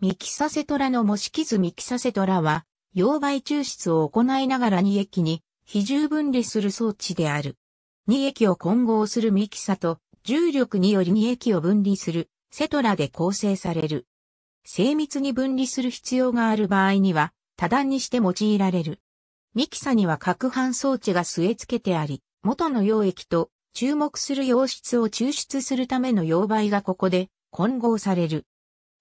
ミキサセトラの模式図ミキサセトラは、溶媒抽出を行いながら2液に比重分離する装置である。2液を混合するミキサと、重力により2液を分離するセトラで構成される。精密に分離する必要がある場合には、多段にして用いられる。ミキサには攪拌装置が据え付けてあり、元の溶液と注目する溶質を抽出するための溶媒がここで混合される。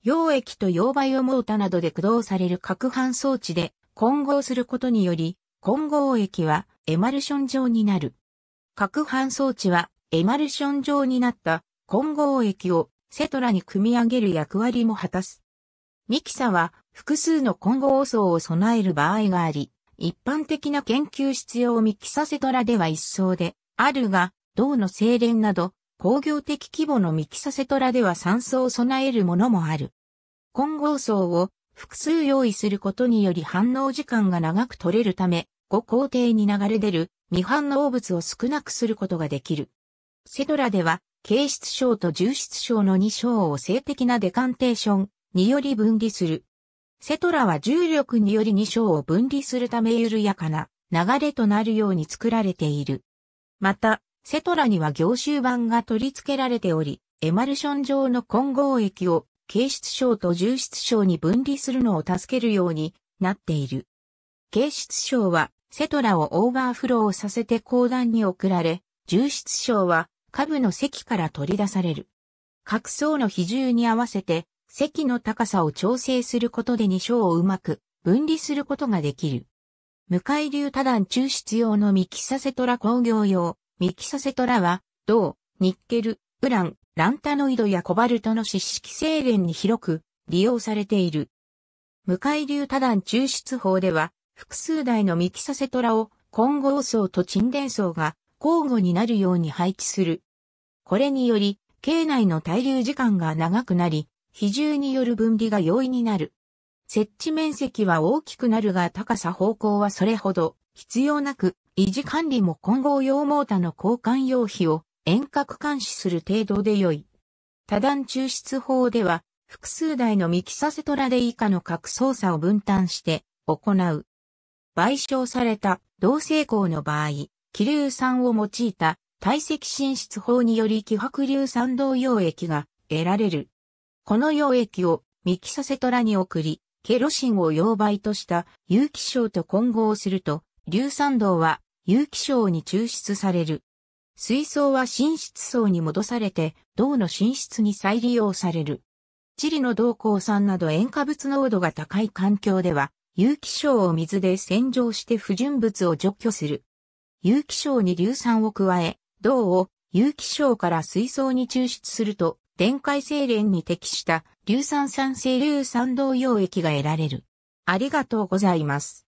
溶液と溶媒をモータなどで駆動される攪拌装置で混合することにより、混合液はエマルション状になる。攪拌装置はエマルション状になった混合液をセトラに組み上げる役割も果たす。ミキサは複数の混合層を備える場合があり、一般的な研究室用ミキサセトラでは一層であるが、銅の精錬など工業的規模のミキサセトラでは酸素を備えるものもある。混合層を複数用意することにより反応時間が長く取れるため、5工程に流れ出る未反応物を少なくすることができる。セトラでは、形質症と重質症の2症を性的なデカンテーションにより分離する。セトラは重力により2章を分離するため緩やかな流れとなるように作られている。また、セトラには凝集板が取り付けられており、エマルション状の混合液を形質症と重質症に分離するのを助けるようになっている。形質症はセトラをオーバーフローさせて後段に送られ、重質症は下部の席から取り出される。各層の比重に合わせて席の高さを調整することで2章をうまく分離することができる。無回流多段抽出用のミキサセトラ工業用、ミキサセトラは、銅、ニッケル、ウラン、ランタノイドやコバルトの湿式精錬に広く利用されている。無回流多段抽出法では、複数台のミキサセトラを混合層と沈殿層が交互になるように配置する。これにより、境内の滞留時間が長くなり、比重による分離が容易になる。設置面積は大きくなるが高さ方向はそれほど必要なく、維持管理も混合用モータの交換用費を遠隔監視する程度で良い。多段抽出法では、複数台のミキサセトラで以下の各操作を分担して行う。賠償された同性項の場合、気硫酸を用いた体積進出法により気迫硫酸同溶液が得られる。この溶液をミキサセトラに送り、ケロシンを溶媒とした有機症と混合すると、硫酸銅は有機症に抽出される。水槽は浸出層に戻されて、銅の浸出に再利用される。チリの銅鉱酸など塩化物濃度が高い環境では、有機症を水で洗浄して不純物を除去する。有機症に硫酸を加え、銅を有機症から水槽に抽出すると、電解精錬に適した硫酸酸性硫酸銅溶液が得られる。ありがとうございます。